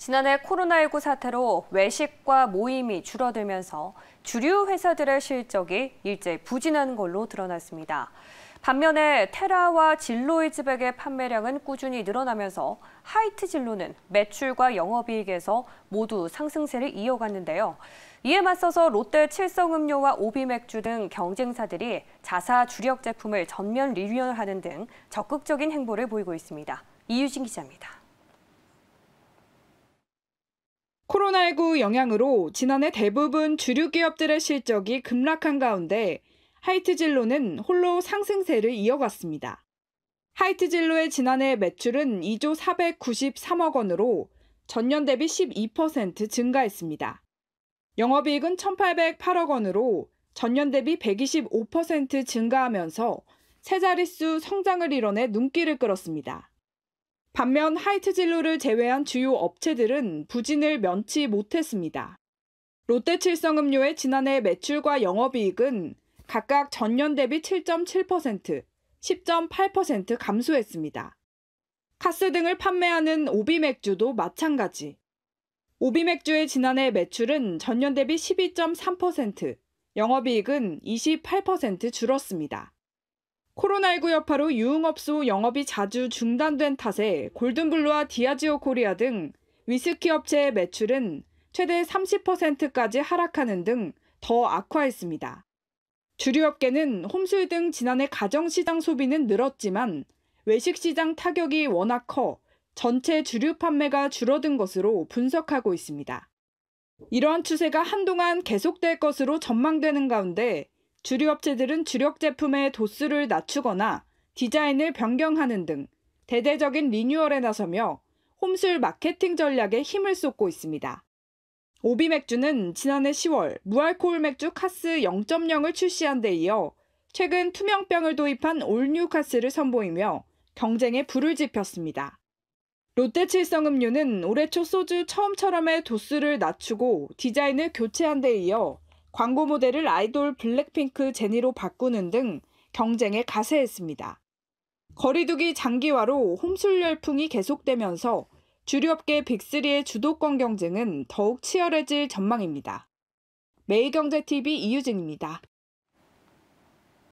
지난해 코로나19 사태로 외식과 모임이 줄어들면서 주류 회사들의 실적이 일제 히 부진한 걸로 드러났습니다. 반면에 테라와 진로의집에게 판매량은 꾸준히 늘어나면서 하이트 진로는 매출과 영업이익에서 모두 상승세를 이어갔는데요. 이에 맞서서 롯데 칠성음료와 오비맥주 등 경쟁사들이 자사 주력 제품을 전면 리뷰하는등 적극적인 행보를 보이고 있습니다. 이유진 기자입니다. 코로나19 영향으로 지난해 대부분 주류 기업들의 실적이 급락한 가운데 하이트 진로는 홀로 상승세를 이어갔습니다. 하이트 진로의 지난해 매출은 2조 493억 원으로 전년 대비 12% 증가했습니다. 영업이익은 1,808억 원으로 전년 대비 125% 증가하면서 세 자릿수 성장을 이뤄내 눈길을 끌었습니다. 반면 하이트 진로를 제외한 주요 업체들은 부진을 면치 못했습니다. 롯데칠성음료의 지난해 매출과 영업이익은 각각 전년 대비 7.7%, 10.8% 감소했습니다. 카스 등을 판매하는 오비맥주도 마찬가지. 오비맥주의 지난해 매출은 전년 대비 12.3%, 영업이익은 28% 줄었습니다. 코로나19 여파로 유흥업소 영업이 자주 중단된 탓에 골든블루와 디아지오 코리아 등 위스키 업체의 매출은 최대 30%까지 하락하는 등 더 악화했습니다. 주류업계는 홈술 등 지난해 가정시장 소비는 늘었지만 외식시장 타격이 워낙 커 전체 주류 판매가 줄어든 것으로 분석하고 있습니다. 이러한 추세가 한동안 계속될 것으로 전망되는 가운데 주류 업체들은 주력 제품의 도수를 낮추거나 디자인을 변경하는 등 대대적인 리뉴얼에 나서며 홈술 마케팅 전략에 힘을 쏟고 있습니다. 오비 맥주는 지난해 10월 무알코올 맥주 카스 0.0을 출시한 데 이어 최근 투명병을 도입한 올뉴 카스를 선보이며 경쟁에 불을 지폈습니다. 롯데칠성음료는 올해 초 소주 처음처럼의 도수를 낮추고 디자인을 교체한 데 이어 광고 모델을 아이돌 블랙핑크 제니로 바꾸는 등 경쟁에 가세했습니다. 거리두기 장기화로 홈술 열풍이 계속되면서 주류업계 빅3의 주도권 경쟁은 더욱 치열해질 전망입니다. 메이경제TV 이유진입니다.